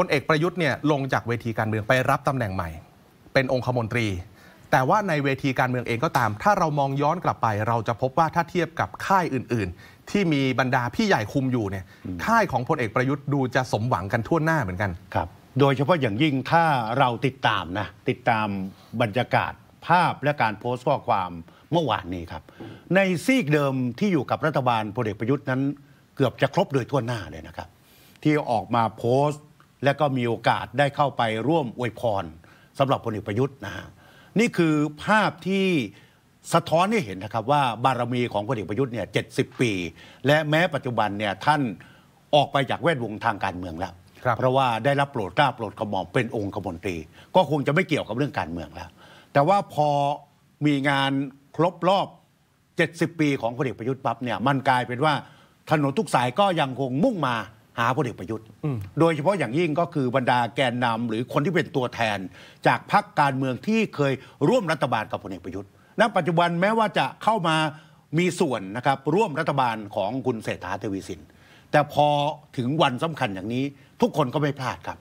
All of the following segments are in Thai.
พลเอกประยุทธ์เนี่ยลงจากเวทีการเมืองไปรับตำแหน่งใหม่ เป็นองคมนตรี แต่ว่าในเวทีการเมืองเองก็ตาม ถ้าเรามองย้อนกลับไป เราจะพบว่าถ้าเทียบกับค่ายอื่นๆ ที่มีบรรดาพี่ใหญ่คุมอยู่เนี่ยค่ายของพลเอกประยุทธ์ดูจะสมหวังกันทั่วหน้าเหมือนกันครับ โดยเฉพาะอย่างยิ่งถ้าเราติดตามนะติดตามบรรยากาศภาพและการโพสต์ข้อความเมื่อวานนี้ครับ ในซีกเดิมที่อยู่กับรัฐบาลพลเอกประยุทธ์นั้น เกือบจะครบโดยทั่วหน้าเลยนะครับ ที่ออกมาโพสต์และก็มีโอกาสได้เข้าไปร่วมอวยพรสำหรับพลเอกประยุทธ์นะฮะนี่คือภาพที่สะท้อนให้เห็นนะครับ ว่าบารมีของพลเอกประยุทธ์เนี่ยเจปี และแม้ปัจจุบันเนี่ยท่านออกไปจากแวดวงทางการเมืองแล้ว เพราะว่าได้รับโปรดกล้าโปรดกระหม่อมเป็นองค์กมนตรี ก็คงจะไม่เกี่ยวกับเรื่องการเมืองแล้ว แต่ว่าพอมีงานครบรอบ 70 ปีของพลเอกประยุทธ์ปั๊บเนี่ยมันกลายเป็นว่าถนนทุกสายก็ยังคงมุ่งมาหาพลเอกประยุทธ์โดยเฉพาะอย่างยิ่งก็คือบรรดาแกนนำหรือคนที่เป็นตัวแทน จากพรรคการเมืองที่เคยร่วมรัฐบาลกับพลเอกประยุทธ์ ณ ปัจจุบันแม้ว่าจะเข้ามามีส่วนนะครับร่วมรัฐบาลของคุณเศรษฐาทวีสิน แต่พอถึงวันสำคัญอย่างนี้ ทุกคนก็ไม่พลาดครับ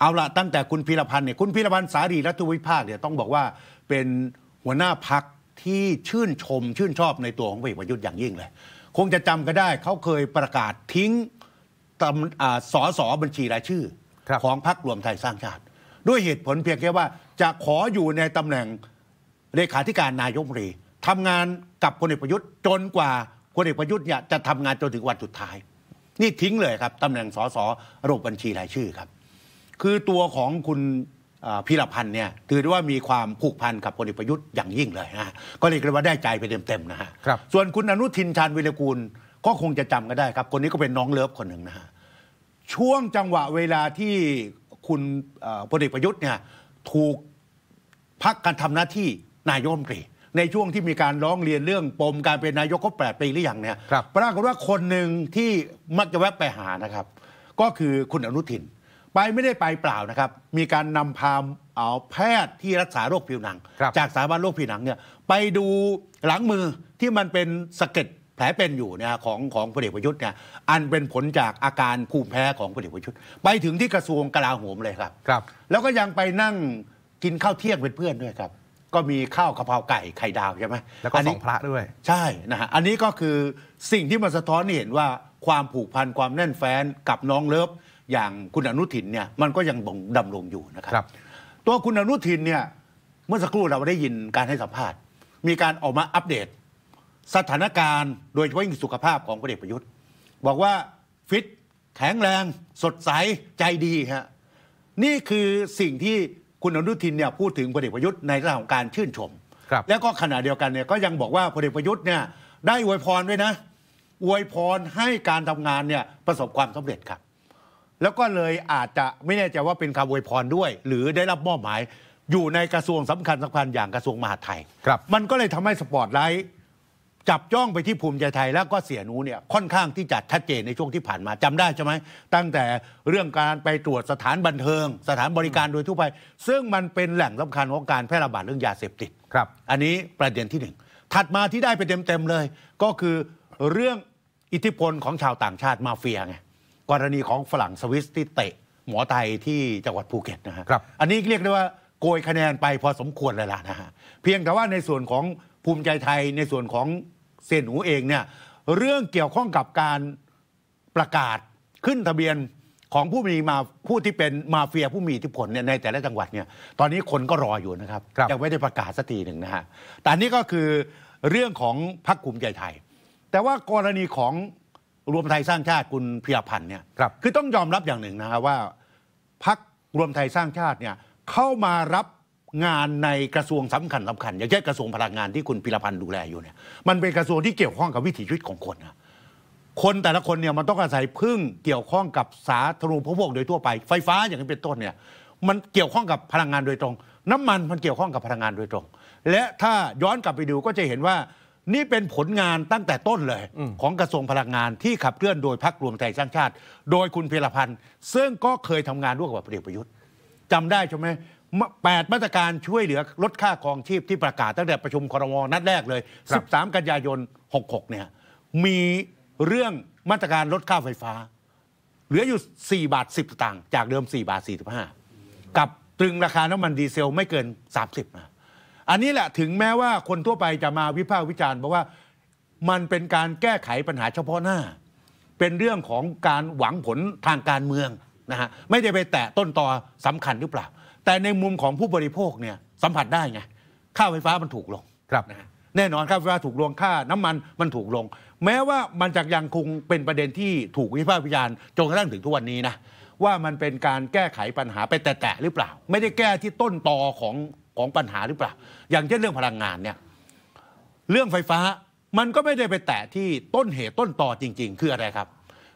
เอาละตั้งแต่คุณพิรพันธ์เนี่ยคุณพิรพันธ์สารีรัตวิภาคเนี่ยต้องบอกว่าเป็นหัวหน้าพักที่ชื่นชมชื่นชอบในตัวของพลเอกประยุทธ์อย่างยิ่งเลย คงจะจำก็ได้เขาเคยประกาศทิ้งอสอสอบัญชีรายชื่อของพรรครวมไทยสร้างชาติ ด้วยเหตุผลเพียงแค่ว่า จะขออยู่ในตำแหน่งเลขาธิการนายกรี ทำงานกับพลเอกประยุทธ์จนกว่าพลเอกประยุทธ์เนี่ยจะทำงานจนถึงวันสุดท้าย นี่ทิ้งเลยครับ ตำแหน่งสอสระบบบัญชีรายชื่อครับ คือตัวของคุณพิรพันธ์เนี่ยถือได้ว่ามีความผูกพันกับพลเอกประยุทธ์อย่างยิ่งเลยนะก็เลยกรียกว่าได้ใจไปเต็มๆนะฮะส่วนคุณอนุทินชาญวิรกูลก็คงจะจำก็ได้ครับ คนนี้ก็เป็นน้องเลิฟคนหนึ่งนะฮะช่วงจังหวะเวลาที่คุณพลเอกประยุทธ์เนี่ยถูกพักการทำหน้าที่นายกมนตรีในช่วงที่มีการร้องเรียนเรื่องปมการเป็นนายกครบแปดปีหรือยังเนี่ยครับปรากฏว่าคนหนึ่งที่มักจะแวะไปหานะครับ ก็คือคุณอนุทินไปไม่ได้ไปเปล่านะครับ มีการนำพาเอาแพทย์ที่รักษาโรคผิวหนัง จากสถาบันโรคผิวหนังเนี่ยไปดูหลังมือที่มันเป็นสะเก็ดแผลเป็นอยู่นะของของพลเอกประยุทธ์เนี่ยอันเป็นผลจากอาการภูมิแพ้ของพลเอกประยุทธ์ไปถึงที่กระทรวงกลาโหมเลยครับครับ แล้วก็ยังไปนั่งกินข้าวเที่ยงเป็นเพื่อนด้วยครับ ก็มีข้าวกะเพราไก่ไข่ดาวใช่ไหมแล้วก็สองพระด้วย ใช่นะฮะอันนี้ก็คือสิ่งที่มันสะท้อนเห็นว่าความผูกพันความแน่นแฟ้นกับน้องเลิฟอย่างคุณอนุทินเนี่ยมันก็ยังดำรงอยู่นะครับ ตัวคุณอนุทินเนี่ยเมื่อสักครู่เราได้ยินการให้สัมภาษณ์ มีการออกมาอัปเดตสถานการณ์โดยเฉพาะยิ่งสุขภาพของพลเอกประยุทธ์ บอกว่าฟิตแข็งแรง สดใสใจดีฮะนี่คือสิ่งที่คุณอนุทินเนี่ยพูดถึงพลเอกประยุทธ์ในเรื่องของการชื่นชม แล้วก็ขณะเดียวกันเนี่ยก็ยังบอกว่าพลเอกประยุทธ์เนี่ยได้อวยพรด้วยนะอวยพรให้การทำงานเนี่ยประสบความสำเร็จครับแล้วก็เลยอาจจะไม่แน่ใจว่าเป็นคำอวยพรด้วย หรือได้รับมอบหมายอยู่ในกระทรวงสำคัญสำคัญอย่างกระทรวงมหาดไทยมันก็เลยทำให้สปอตไลท์จับจ้องไปที่ภูมิใจไทยแล้วก็เสียหนูเนี่ยค่อนข้างที่จะชัดเจนในช่วงที่ผ่านมาจำได้ใช่ไหมตั้งแต่เรื่องการไปตรวจสถานบันเทิง สถานบริการโดยทั่วไปซึ่งมันเป็นแหล่งสำคัญของการแพร่ระบาดเรื่องยาเสพติดครับ อันนี้ประเด็นที่หนึ่งถัดมาที่ได้ไปเต็มๆเลย ก็คือเรื่องอิทธิพลของชาวต่างชาติมาเฟียไงกรณีของฝรั่งสวิสที่เตะหมอไทยที่จังหวัดภูเก็ตนะฮะครับอันนี้เรียกได้ว่าโกยคะแนนไปพอสมควรเลยล่ะนะฮะเพียงแต่ว่าในส่วนของภูมิใจไทยในส่วนของเสียหนูเองเนี่ยเรื่องเกี่ยวข้องกับการประกาศขึ้นทะเบียนของผู้มีมาผู้ที่เป็นมาเฟียผู้มีอิทธิพลเนี่ยในแต่ละจังหวัดเนี่ยตอนนี้คนก็รออยู่นะครับรบยังไม่ได้ประกาศสักทีหนึ่งนะฮะแต่นี่ก็คือเรื่องของพรรคภูมิใจไทย แต่ว่ากรณีของรวมไทยสร้างชาติคุณเพียพันธ์เนี่ยคคือต้องยอมรับอย่างหนึ่งนะครับว่าพรรครวมไทยสร้างชาติเนี่ยเข้ามารับงานในกระทรวงสำคัญสาคัญ อย่างเช่นกระทรวงพลังงานที่คุณพิรพันธ์ดูแลอยู่เนี่ยมันเป็นกระทรวงที่เกี่ยวข้องกับวิถีชีวิตของคนนะคนแต่ละคนเนี่ยมันต้องอาศัยพึ่งเกี่ยวข้องกับสาธารณูปโภคโดยทั่วไป ไฟฟ้าอย่างนี้เป็นต้นเนี่ย มันเกี่ยวข้องกับพลังงานโดยตรง น้ำมันมันเกี่ยวข้องกับพลังงานโดยตรง และถ้าย้อนกลับไปดูก็จะเห็นว่านี่เป็นผลงานตั้งแต่ต้นเลยของกระทรวงพลังงานที่ขับเคลื่อนโดยพรรครวมไทยสร้างชาติ โดยคุณเพลพันธ์ซึ่งก็เคยทำงานร่วมกับพลเอกประยุทธ์ จำได้ใช่ไหม8มาตรการช่วยเหลือลดค่าครองชีพที่ประกาศตั้งแต่ประชุมครมนัดแรกเลย 13 กันยายน 66เนี่ยมีเรื่องมาตรการลดค่าไฟฟ้า เหลืออยู่ 4 บาท 10สตางค์จากเดิม 4 บาท 45 กับตรึงราคาน้ำมันดีเซลไม่เกิน 30นะอันนี้แหละถึงแม้ว่าคนทั่วไปจะมาวิพากษ์วิจารณ์บอกว่ามันเป็นการแก้ไขปัญหาเฉพาะหน้า เป็นเรื่องของการหวังผลทางการเมืองนะฮะไม่ได้ไปแตะต้นตอสำคัญหรือเปล่าแต่ในมุมของผู้บริโภคเนี่ยสัมผัสได้ไงค่าไฟฟ้ามันถูกลงครับนะแน่นอนค่าไฟฟ้าถูกลงค่าน้ำมันมันถูกลงแม้ว่ามันจากยังคงเป็นประเด็นที่ถูกวิพากษ์วิจารณ์จนกระทั่งถึงทุกวันนี้นะว่ามันเป็นการแก้ไขปัญหาไปแตะๆหรือเปล่า ไม่ได้แก้ที่ต้นตอของของปัญหาหรือเปล่า อย่างเช่นเรื่องพลังงานเนี่ยเรื่องไฟฟ้ามันก็ไม่ได้ไปแตะที่ต้นเหตุต้นตอจริง ๆ คืออะไรครับ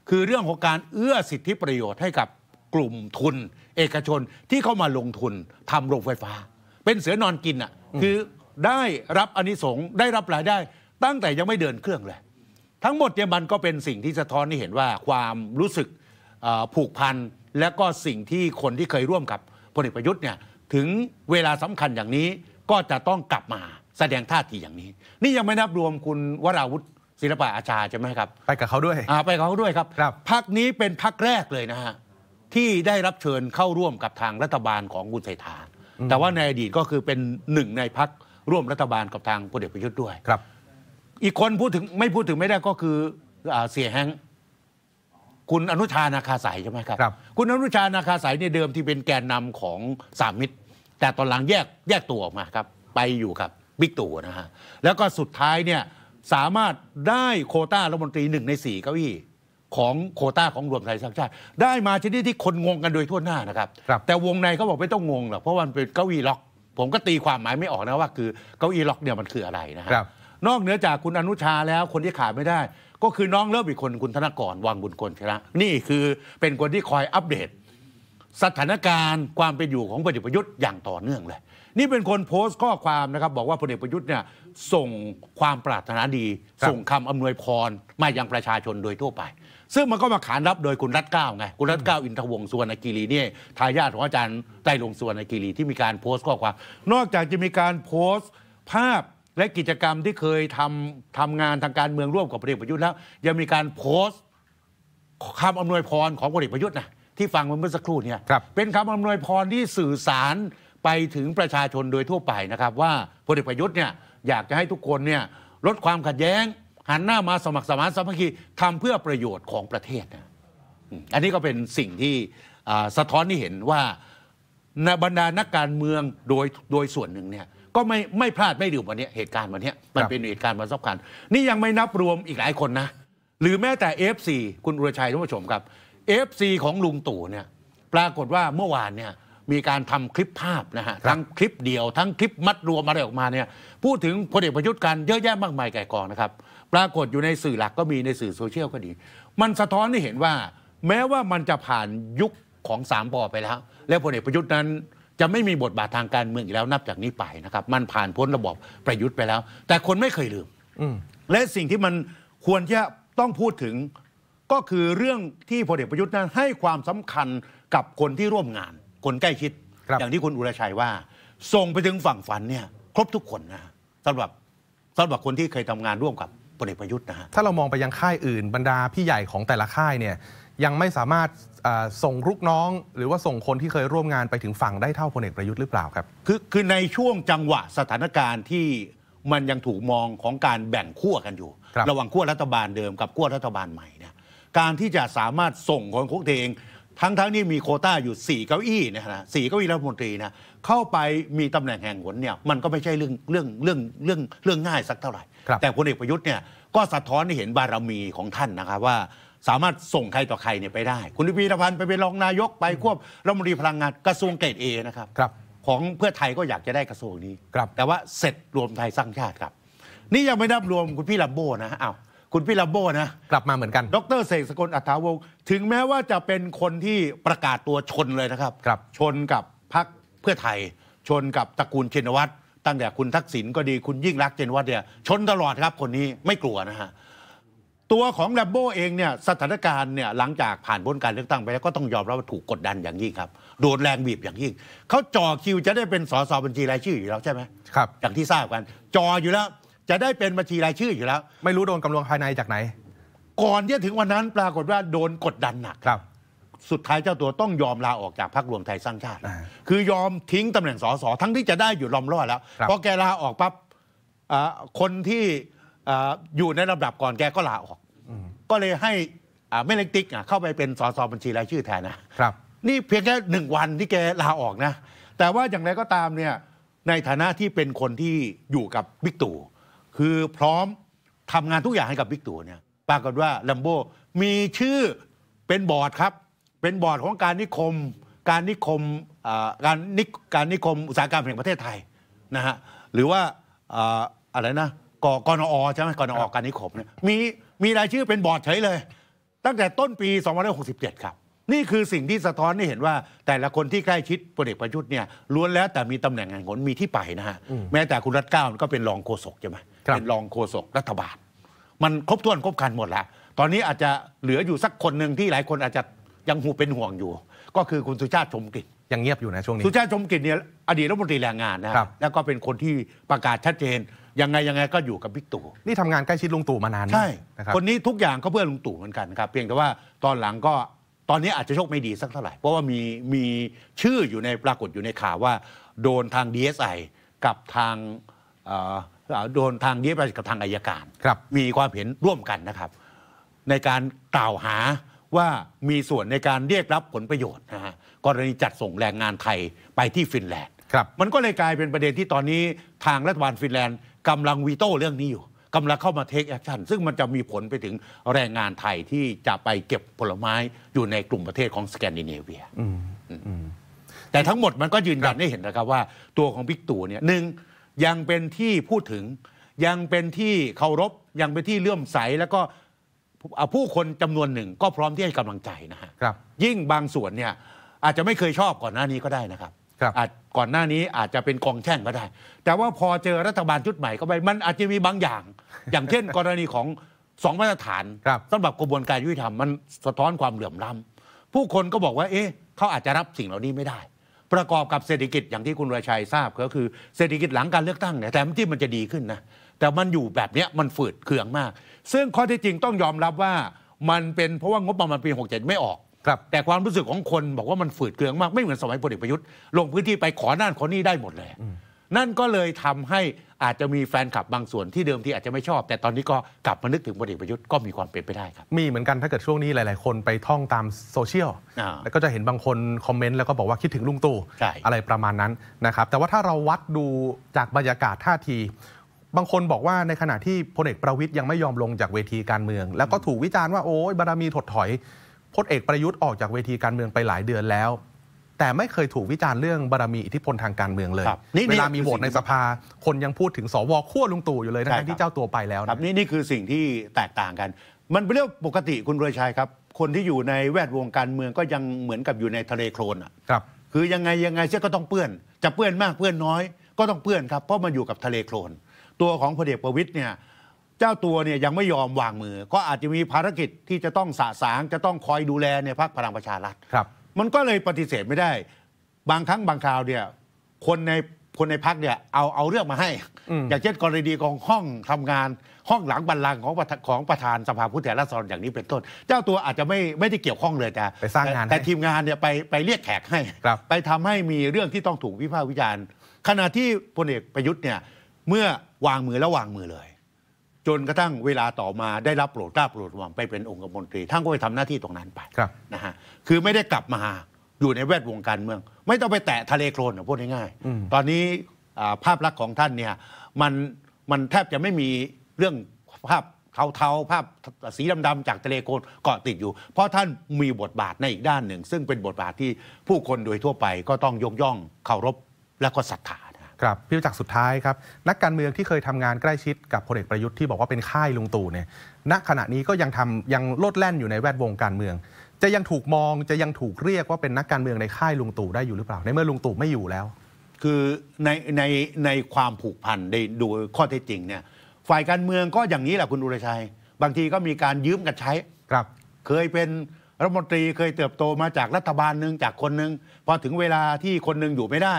คือเรื่องของการเอื้อสิทธิประโยชน์ให้กับกลุ่มทุนเอกชนที่เข้ามาลงทุน ทำโรงไฟฟ้า เป็นเสือนอนกินอ่ะ คือได้รับอนนิสงส์ได้รับรายได้ ตั้งแต่ยังไม่เดินเครื่องเลย ทั้งหมดเนี่ยมันก็เป็นสิ่งที่สะท้อนให้เห็นว่าความรู้สึกผูกพันและก็สิ่งที่คนที่เคยร่วมกับพลเอกประยุทธ์เนี่ย ถึงเวลาสำคัญอย่างนี้ก็จะต้องกลับมาแสดงท่าทีอย่างนี้ นี่ยังไม่นับรวมคุณวราวุฒิศิลปะอาชาใช่ไหมครับ ไปกับเขาด้วยไปกับเขาด้วยครับรบพักนี้เป็นพักแรกเลยนะฮะที่ได้รับเชิญเข้าร่วมกับทางรัฐบาลของคุณเศรษฐาแต่ว่าในอดีตก็คือเป็นหนึ่งในพักร่วมรัฐบาลกับทางพลเอกประยุทธ์ด้วยครับ อีกคนพูดถึงไม่พูดถึงไม่ได้ก็คืออเสียแฮงคุณอนุชานาคาสายใช่ไหมครับครับ คุณอนุชานาคาสายในยเดิมที่เป็นแกนนำของสามมิตร แต่ตอนหลังแยกแยกตัวออกมาครับไปอยู่กับบิ๊กตู่นะฮะแล้วก็สุดท้ายเนี่ยสามารถได้โคต้ารัฐมนตรีหนึ่งในสี่เก้าอี้ของโคต้าของรวมไทยสร้างชาติได้มาชนิดที่คนงงกันโดยทั่วหน้านะครับรบแต่วงในเขาบอกไม่ต้องงงหรอกเพราะมันเป็นเก้าอี้ล็อกผมก็ตีความหมายไม่ออกนะว่าคือเก้าอี้ล็อกเนี่ยมันคืออะไรนะฮะครับนอกเหนือจากคุณอนุชาแล้วคนที่ขาดไม่ได้ ก็คือน้องเลิฟอีกคนคุณธนกรวังบุญกลชนะนี่คือเป็นคนที่คอยอัปเดต สถานการณ์ ความเป็นอยู่ของพลเอกประยุทธ์อย่างต่อเนื่องเลย นี่เป็นคนโพสต์ข้อความนะครับบอกว่าพลเอกประยุทธ์เนี่ยส่งความปรารถนาดีส่งคำอำนวยพรมาอย่างประชาชนโดยทั่วไปซึ่งมันก็มาขานรับโดยคุณรัตเก้าไงคุณรัตเก้าอินทวงสุวรรณกีรีเนี่ยทายาทของอาจารย์ไต้ลงสุวรรณกีรีที่มีการโพสต์ข้อความนอกจากจะมีการโพสต์ ภาพและกิจกรรมที่เคยทำทำงานทางการเมืองร่วมกับพลเอกประยุทธ์แล้วยังมีการโพสต์คำอำนวยพรของพลเอกประยุทธ์นะที่ฟังมาเมื่อสักครู่เนี่ยเป็นคำอำนวยพรที่สื่อสารไปถึงประชาชนโดยทั่วไปนะครับ ว่าพลเอกประยุทธ์เนี่ยอยากจะให้ทุกคนเนี่ยลดความขัดแย้งหันหน้ามาสมัครสมานสมัคคีทำเพื่อประโยชน์ของประเทศนะอันนี้ก็เป็นสิ่งที่สะท้อนที่เห็นว่าบรรดานักการเมืองโดยโดยส่วนหนึ่งเนี่ยก็ไม่ไม่พลาดไม่ดื่มวันนี้เหตุการณ์วันนี้มันเป็นเหตุการณ์มันสำคัญนี่ยังไม่นับรวมอีกหลายคนนะหรือแม้แต่เอฟซีคุณอุรชัยท่านผู้ชมครับเอฟซีของลุงตู่เนี่ยปรากฏว่าเมื่อวานเนี่ยมีการทำคลิปภาพนะฮะทั้งคลิปเดียวทั้งคลิปมัดรวมอะไรออกมาเนี่ยพูดถึงพลเอกประยุทธ์กันเยอะแยะมากมายแก่กองนะครับปรากฏอยู่ในสื่อหลักก็มีในสื่อโซเชียลก็ดี มันสะท้อนให้เห็นว่า แม้ว่ามันจะผ่านยุคของสามปอไปแล้ว และพลเอกประยุทธ์นั้น จะไม่มีบทบาททางการเมืองอีกแล้วนับจากนี้ไปนะครับ มันผ่านพ้นระบบประยุทธ์ไปแล้ว แต่คนไม่เคยลืมและสิ่งที่มันควรจะต้องพูดถึง ก็คือเรื่องที่พลเอกประยุทธ์นั้น ให้ความสำคัญกับคนที่ร่วมงาน คนใกล้ชิด อย่างที่คุณอุรชัยว่าส่งไปถึงฝั่งฝันเนี่ย ครบทุกคนนะสำหรับสำหรับคนที่เคยทำงานร่วมกับพลเอกประยุทธ์นะฮะ ถ้าเรามองไปยังค่ายอื่นบรรดาพี่ใหญ่ของแต่ละค่ายเนี่ยยังไม่สามารถส่งลูกน้องหรือว่าส่งคนที่เคยร่วมงานไปถึงฝั่งได้เท่าพลเอกประยุทธ์หรือเปล่าครับคือคือในช่วงจังหวะสถานการณ์ที่มันยังถูกมองของการแบ่งขั้วกันอยู่รระหว่างขั้วรัฐบาลเดิมกับขั้วรัฐบาลใหม่เนี่ยการที่จะสามารถส่งคนของตัวเองทั้งๆทนี่มีโคต้าอยู่ 4 เก้าอี้นะฮะสี่เก้าอี้รัฐมนตรีนะเข้าไปมีตำแหน่งแห่งหนเนี่ยมันก็ไม่ใช่เรื่องเรื่องเรื่องเรื่องเรื่องง่ายสักเท่าไหร่ แต่พลเอกประยุทธ์เนี่ยก็สะท้อนให้เห็นบารมีของท่านนะครับว่าสามารถส่งใครต่อใครเนี่ยไปได้ คุณพีรพันธ์ไปเป็นรองนายกไปควบรัฐมนตรีพลังงานกระทรวงเกตเอนะครับครับ ของเพื่อไทยก็อยากจะได้กระทรวงนี้แต่ว่าเสร็จรวมไทยสร้างชาติครับ นี่ยังไม่นับรวมคุณพี่ลำโบนะอ้าวคุณพี่ลาโบนะ กลับมาเหมือนกัน ดรเสกสกลอัฐาวง ถึงแม้ว่าจะเป็นคนที่ประกาศตัวชนเลยนะครับครับชนกับพรรคเพื่อไทย ชนกับตระกูลเชนวัตรตั้งแต่คุณทักษิณก็ดีคุณยิ่งรักเชนวัตรเนี่ยชนตลอดครับคนนี้ไม่กลัวนะฮะตัวของแลมโบเองเนี่ย สถานการณ์เนี่ยหลังจากผ่านพ้นการเลือกตั้งไปแล้วก็ต้องยอมรับว่าถูกกดดันอย่างยิ่งครับโดนแรงบีบอย่างยิ่งเขาจ่อคิวจะได้เป็นสสบัญชีรายชื่ออยู่แล้วใช่ไหมครับ อย่างที่ทราบกันจ่ออยู่แล้วจะได้เป็นบัญชีรายชื่ออยู่แล้ว ไม่รู้โดนกำลังภายในจากไหน ก่อนที่ถึงวันนั้นปรากฏว่าโดนกดดันหนักครับ สุดท้ายเจ้าตัวต้องยอมลาออกจากพรรครวมไทยสร้างชาติ คือยอมทิ้งตำแหน่งสสทั้งที่จะได้อยู่ลอมรอดแล้วพอแกลาออกปั๊บคนที่อยู่ในลำดับก่อนแกก็ลาออกก็เลยให้ไม่เล็กติ๊กเข้าไปเป็นสสบัญชีรายชื่อแทนนะครับนี่เพียงแค่หนึ่งวันที่แกลาออกนะ แต่ว่าอย่างไรก็ตามเนี่ยในฐานะที่เป็นคนที่อยู่กับบิ๊กตู่คือพร้อมทำงานทุกอย่างให้กับบิ๊กตู่เนี่ย ปรากฏว่าลัมโบมีชื่อเป็นบอร์ดครับ เป็นบอร์ดของการนิคม การนิคมการนิการนิคมอุตสาหกรรมแห่งประเทศไทยนะฮะ หรือว่าอะไรนะกกนอใช่ไหมกนอการนิคมเนี่ยมีมีรายชื่อเป็นบอร์ดเฉยเลย ตั้งแต่ต้นปี 2567ครับ นี่คือสิ่งที่สะท้อนให้เห็นว่า แต่ละคนที่ใกล้ชิดพลเอกประยุทธ์เนี่ยล้วนแล้วแต่มีตำแหน่งงานผลมีที่ไปนะฮะแม้แต่คุณรัฐเก้า ก็เป็นรองโฆษกใช่ไหมเป็นรองโฆษกรัฐบาลมันครบถ้วนครบคันหมดแล้วตอนนี้อาจจะเหลืออยู่สักคนหนึ่งที่หลายคนอาจจะยังหูเป็นห่วงอยู่ ก็คือคุณสุชาติชมกิจยังเงียบอยู่นะช่วงนี้สุชาติชมกิจเนี่ยอดีตรัฐมนตรีแรงงานนะแล้วก็เป็นคนที่ประกาศชัดเจนยังไงยังไงก็อยู่กับบิ๊กตู่นี่ทำงานใกล้ชิดลุงตู่มานานใช่นะคคนนี้ทุกอย่างก็เพื่อลุงตู่เหมือนกันครับ เพียงแต่ว่าตอนหลังก็ตอนนี้อาจจะโชคไม่ดีสักเท่าไหร่เพราะว่ามีมีชื่ออยู่ในปรากฏอยู่ในข่าวว่า โดนทาง DSI กับทางโดนทางเยติราชกับทางอายการครับ มีความเห็นร่วมกันนะครับ ในการกล่าวหาว่ามีส่วนในการเรียกรับผลประโยชน์นะฮะกรณีจัดส่งแรงงานไทยไปที่ฟินแลนด์ครับ มันก็เลยกลายเป็นประเด็นที่ตอนนี้ทางรัฐบาลฟินแลนด์กำลังวีโต้เรื่องนี้อยู่กำลังเข้ามาเทคแอคชั่นซึ่งมันจะมีผลไปถึงแรงงานไทยที่จะไปเก็บผลไม้อยู่ในกลุ่มประเทศของสแกนดิเนเวียแต่ทั้งหมดมันก็ยืนยันได้เห็นนะครับว่าตัวของบิ๊กตู่เนี่ยหนึ่งยังเป็นที่พูดถึงยังเป็นที่เคารพยังเป็นที่เลื่อมใสแล้วก็ผู้คนจำนวนหนึ่งก็พร้อมที่ให้กำลังใจนะฮะครับ ยิ่งบางส่วนเนี่ยอาจจะไม่เคยชอบก่อนหน้านี้ก็ได้นะครับครับก่อนหน้านี้อาจจะเป็นกองแช่งก็ได้ แต่ว่าพอเจอรัฐบาลชุดใหม่เข้าไปมันอาจจะมีบางอย่าง อย่างเช่น กรณีของสองมาตรฐานสำหรับกระบวนการยุติธรรมมันสะท้อนความเหลื่อมล้าผู้คนก็บอกว่าเอ๊ะเขาอาจจะรับสิ่งเหล่านี้ไม่ได้ประกอบกับเศรษฐกิจอย่างที่คุณรชัยทราบก็คือเศรษฐกิจหลังการเลือกตั้งเนี่ยแต่ที่มันจะดีขึ้นนะ แต่มันอยู่แบบนี้มันฝืดเคืองมาก ซึ่งข้อที่จริงต้องยอมรับว่า มันเป็นเพราะว่างบประมาณปี67ไม่ออก ครับ แต่ความรู้สึกของคนบอกว่ามันฝืดเคืองมากไม่เหมือนสมัยพลเอกประยุทธ์ลงพื้นที่ไปขอนั่นขอนี่ได้หมดเลย นั่นก็เลยทำให้อาจจะมีแฟนคลับบางส่วนที่เดิมที่อาจจะไม่ชอบ แต่ตอนนี้ก็กลับมานึกถึงพลเอกประยุทธ์ก็มีความเป็นไปได้ครับมีเหมือนกันถ้าเกิดช่วงนี้หลาย ๆ คนไปท่องตามโซเชียลแล้วก็จะเห็นบางคนคอมเมนต์แล้วก็บอกว่าคิดถึงลุงตู่อะไรประมาณนั้นนะครับแต่ว่าถ้าเราวัดดูจากบรรยากาศท่าที บางคนบอกว่าในขณะที่พลเอกประวิทย์ยังไม่ยอมลงจากเวทีการเมือง แล้วก็ถูกวิจารณ์ว่าโอ้ยบารมีถดถอยพลเอกประยุทธ์ออกจากเวทีการเมืองไปหลายเดือนแล้วแต่ไม่เคยถูกวิจารณ์เรื่องบารมีอิทธิพลทางการเมืองเลย เวลามีโหวตในสภา คนยังพูดถึงสวขั้วลุงตู่อยู่เลยนะที่เจ้าตัวไปแล้วครับนี่นี่คือสิ่งที่แตกต่างกัน มันเป็นเรื่องปกติคุณรวยชัยครับ คนที่อยู่ในแวดวงการเมืองก็ยังเหมือนกับอยู่ในทะเลโคลนอ่ะครับ คือยังไงยังไงเสียก็ต้องเปื้อน จะเปื้อนมากเปื้อนน้อย ก็ต้องเปื้อนครับเพราะมันอยู่กับทะเลโคลนตัวของพลเอกประวิตยเนี่ยเจ้าตัวเนี่ยยังไม่ยอมวางมือก็อาจจะมีภารกิจที่จะต้องสะสางจะต้องคอยดูแลในพรรคพลังประชารัฐครับมันก็เลยปฏิเสธไม่ได้ บางครั้งบางคราวเนี่ยคนในคนในพักเนี่ยเอาเอาเรื่องมาให้ อย่างเช่นกรณีของห้องทำงานห้องหลังบัรลังของของประธานสภาผู้แทนราษฎรอย่างนี้เป็นต้นเจ้าตัวอาจจะไม่ไม่ได้เกี่ยวข้องเลยแต่ไปสร้างงานแต่ทีมงานเนี่ยไปไปเรียกแขกให้ ไปทำให้มีเรื่องที่ต้องถูกวิพากษ์วิจารณ์ ขณะที่พลเอกประยุทธ์เนี่ย เมื่อวางมือแล้ววางมือเลยจนกระทั่งเวลาต่อมาได้รับโปรดกล้าโปรดหม่อมไปเป็นองค์กมนตรีท่านก็ไปทำหน้าที่ตรงนั้นไปครับนะฮะคือไม่ได้กลับมาอยู่ในแวดวงการเมือง ไม่ต้องไปแตะทะเลโคลนพูดง่ายๆ ตอนนี้ภาพลักษณ์ของท่านเนี่ยมันมันแทบจะไม่มีเรื่องภาพเทาๆภาพสีดำๆจากทะเลโคลนเกาะติดอยู่ เพราะท่านมีบทบาทในอีกด้านหนึ่ง ซึ่งเป็นบทบาทที่ผู้คนโดยทั่วไปก็ต้องยกย่องเคารพ และก็ศรัทธาครับพี่จักรสุดท้ายครับ นักการเมืองที่เคยทำงานใกล้ชิดกับพลเอกประยุทธ์ที่บอกว่าเป็นค่ายลุงตู่เนี่ยณขณะนี้ก็ยังทำยังโลดแล่นอยู่ในแวดวงการเมือง จะยังถูกมองจะยังถูกเรียกว่าเป็นนักการเมืองในค่ายลุงตู่ได้อยู่หรือเปล่า ในเมื่อลุงตู่ไม่อยู่แล้ว คือในในในความผูกพันในดูข้อเท็จจริงเนี่ยฝ่ายการเมืองก็อย่างนี้แหละคุณอุรชัย บางทีก็มีการยืมกันใช้ครับ เคยเป็นรัฐมนตรีเคยเติบโตมาจากรัฐบาลหนึ่งจากคนหนึ่งพอถึงเวลาที่คนหนึ่งอยู่ไม่ได้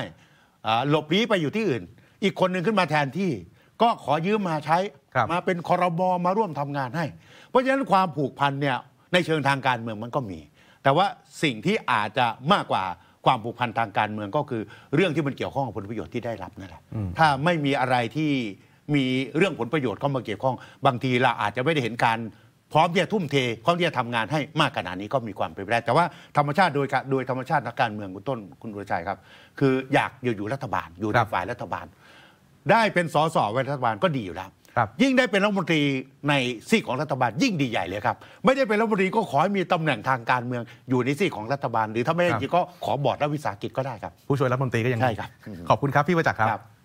หลบลี้ไปอยู่ที่อื่น อีกคนหนึ่งขึ้นมาแทนที่ ก็ขอยืมมาใช้ มาเป็นคอรมอมาร่วมทำงานให้ เพราะฉะนั้นความผูกพันเนี่ยในเชิงทางการเมืองมันก็มี แต่ว่าสิ่งที่อาจจะมากกว่าความผูกพันทางการเมืองก็คือเรื่องที่มันเกี่ยวข้องกับผลประโยชน์ที่ได้รับนั่นแหละ ถ้าไม่มีอะไรที่มีเรื่องผลประโยชน์เข้ามาเกี่ยวข้อง บางทีเราอาจจะไม่ได้เห็นการพร้อมที่จะทุ่มเทพร้อมที่จะทำงานให้มากขนาดนี้ก็มีความเป็นไปได้แต่ว่าธรรมชาติโดยโดยธรรมชาตินักการเมืองคุณต้นคุณอุรชัยครับ คืออยากอยู่อยู่รัฐบาล อยู่ในฝ่ายรัฐบาล ได้เป็นสสไว้รัฐบาลก็ดีอยู่แล้วยิ่งได้เป็นรัฐมนตรีในซีกของรัฐบาล ยิ่งดีใหญ่เลยครับ ไม่ได้เป็นรัฐมนตรีก็ขอให้มีตำแหน่งทางการเมืองอยู่ในซีกของรัฐบาล หรือถ้าไม่ได้ก็ขอบอร์ดรัฐวิสาหกิจก็ได้ครับ ผู้ช่วยรัฐมนตรีก็ยังได้ครับขอบคุณครับพี่ประจักษ์ครับ